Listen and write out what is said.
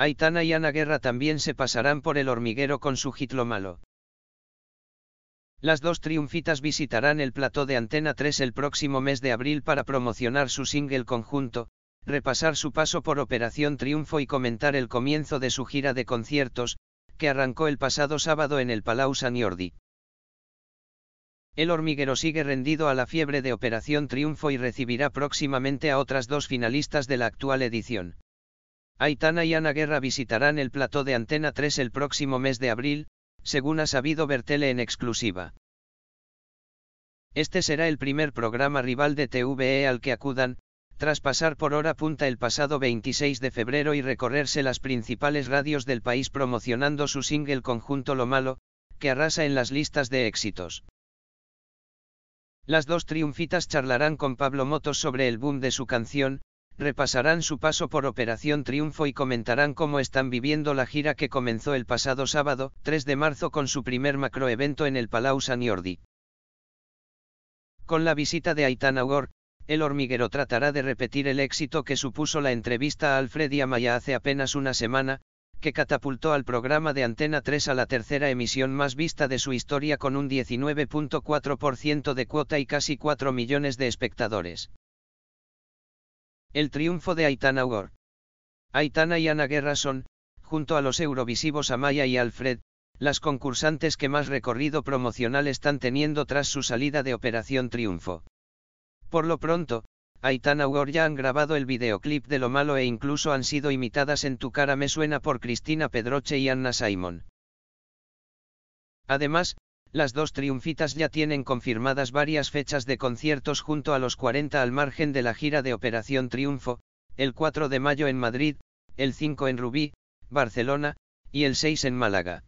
Aitana y Ana Guerra también se pasarán por el hormiguero con su hitlo malo. Las dos triunfitas visitarán el plató de Antena 3 el próximo mes de abril para promocionar su single conjunto, repasar su paso por Operación Triunfo y comentar el comienzo de su gira de conciertos, que arrancó el pasado sábado en el Palau San Jordi. El hormiguero sigue rendido a la fiebre de Operación Triunfo y recibirá próximamente a otras dos finalistas de la actual edición. Aitana y Ana Guerra visitarán el plató de Antena 3 el próximo mes de abril, según ha sabido Bertele en exclusiva. Este será el primer programa rival de TVE al que acudan, tras pasar por hora punta el pasado 26 de febrero y recorrerse las principales radios del país promocionando su single conjunto Lo Malo, que arrasa en las listas de éxitos. Las dos triunfitas charlarán con Pablo Motos sobre el boom de su canción, repasarán su paso por Operación Triunfo y comentarán cómo están viviendo la gira que comenzó el pasado sábado, 3 de marzo con su primer macroevento en el Palau San Jordi. Con la visita de Aitana Gore, el hormiguero tratará de repetir el éxito que supuso la entrevista a Alfred y Amaya hace apenas una semana, que catapultó al programa de Antena 3 a la tercera emisión más vista de su historia con un 19.4% de cuota y casi 4 millones de espectadores. El triunfo de Aitana Gore. Aitana y Ana Guerra son, junto a los eurovisivos Amaya y Alfred, las concursantes que más recorrido promocional están teniendo tras su salida de Operación Triunfo. Por lo pronto, Aitana Gore ya han grabado el videoclip de Lo Malo e incluso han sido imitadas en Tu cara me suena por Cristina Pedroche y Anna Simon. Además, las dos triunfitas ya tienen confirmadas varias fechas de conciertos junto a los 40 al margen de la gira de Operación Triunfo, el 4 de mayo en Madrid, el 5 en Rubí, Barcelona, y el 6 en Málaga.